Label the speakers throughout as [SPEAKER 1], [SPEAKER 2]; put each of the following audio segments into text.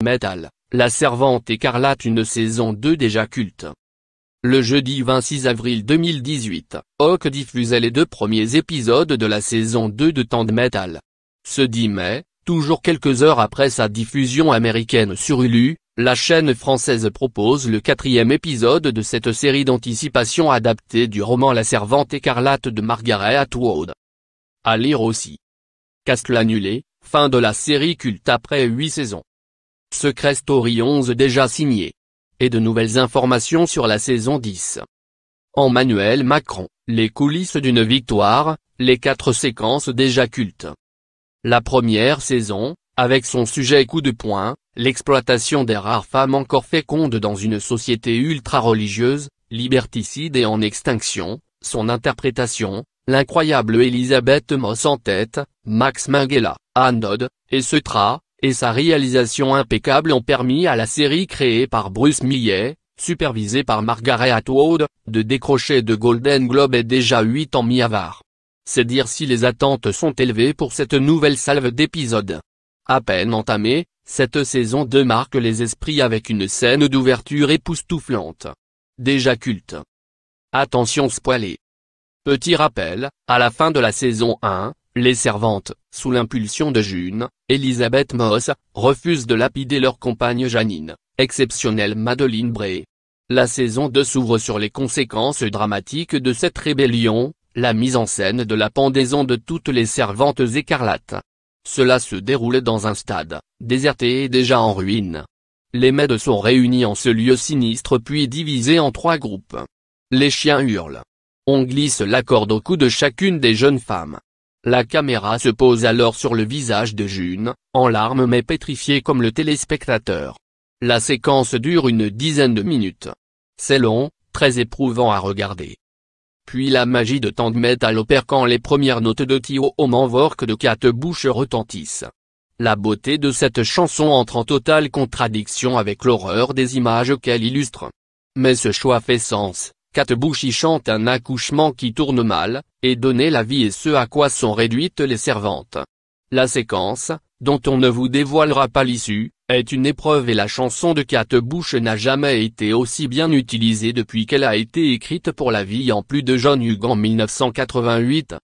[SPEAKER 1] Metal, La Servante Écarlate une saison 2 déjà culte. Le jeudi 26 avril 2018, Hawk diffusait les deux premiers épisodes de la saison 2 de Tand Metal. Ce 10 mai, toujours quelques heures après sa diffusion américaine sur Hulu, la chaîne française propose le quatrième épisode de cette série d'anticipation adaptée du roman La Servante Écarlate de Margaret Atwood. À lire aussi. Castle annulé, fin de la série culte après 8 saisons. Secret Story 11 déjà signé. Et de nouvelles informations sur la saison 10. Emmanuel Macron, les coulisses d'une victoire, les quatre séquences déjà cultes. La première saison, avec son sujet coup de poing, l'exploitation des rares femmes encore fécondes dans une société ultra-religieuse, liberticide et en extinction, son interprétation, l'incroyable Elisabeth Moss en tête, Max Minghella, Anod, et tra, et sa réalisation impeccable ont permis à la série créée par Bruce Millet, supervisée par Margaret Atwood, de décrocher de Golden Globe et déjà 8 ans mi C'est dire si les attentes sont élevées pour cette nouvelle salve d'épisodes. À peine entamée, cette saison 2 marque les esprits avec une scène d'ouverture époustouflante. Déjà culte. Attention spoilée. Petit rappel, à la fin de la saison 1, les servantes, sous l'impulsion de June, Elisabeth Moss, refusent de lapider leur compagne Janine, exceptionnelle Madeleine Bray. La saison 2 s'ouvre sur les conséquences dramatiques de cette rébellion, la mise en scène de la pendaison de toutes les servantes écarlates. Cela se déroule dans un stade, déserté et déjà en ruine. Les maids sont réunis en ce lieu sinistre puis divisés en trois groupes. Les chiens hurlent. On glisse la corde au cou de chacune des jeunes femmes. La caméra se pose alors sur le visage de June, en larmes mais pétrifiée comme le téléspectateur. La séquence dure une dizaine de minutes. C'est long, très éprouvant à regarder. Puis la magie de Tand à opère quand les premières notes de Tio Manvork de quatre bouches retentissent. La beauté de cette chanson entre en totale contradiction avec l'horreur des images qu'elle illustre. Mais ce choix fait sens y chante un accouchement qui tourne mal, et donner la vie et ce à quoi sont réduites les servantes. La séquence, dont on ne vous dévoilera pas l'issue, est une épreuve et la chanson de Bush n'a jamais été aussi bien utilisée depuis qu'elle a été écrite pour la vie en plus de John hugues en 1988.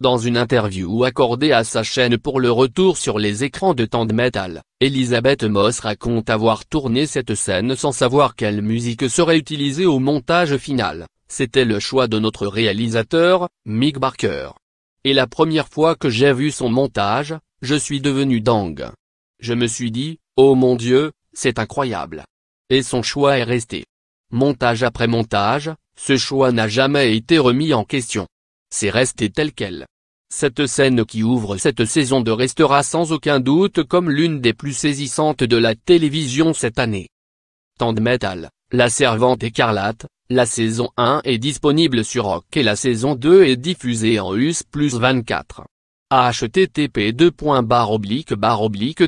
[SPEAKER 1] Dans une interview accordée à sa chaîne pour le retour sur les écrans de Tandem Metal, Elisabeth Moss raconte avoir tourné cette scène sans savoir quelle musique serait utilisée au montage final. C'était le choix de notre réalisateur, Mick Barker. Et la première fois que j'ai vu son montage, je suis devenu dingue. Je me suis dit, oh mon dieu, c'est incroyable. Et son choix est resté. Montage après montage, ce choix n'a jamais été remis en question c'est resté tel quel. Cette scène qui ouvre cette saison de restera sans aucun doute comme l'une des plus saisissantes de la télévision cette année. Tandemetal, La Servante Écarlate, la saison 1 est disponible sur Rock et la saison 2 est diffusée en US plus 24. http oblique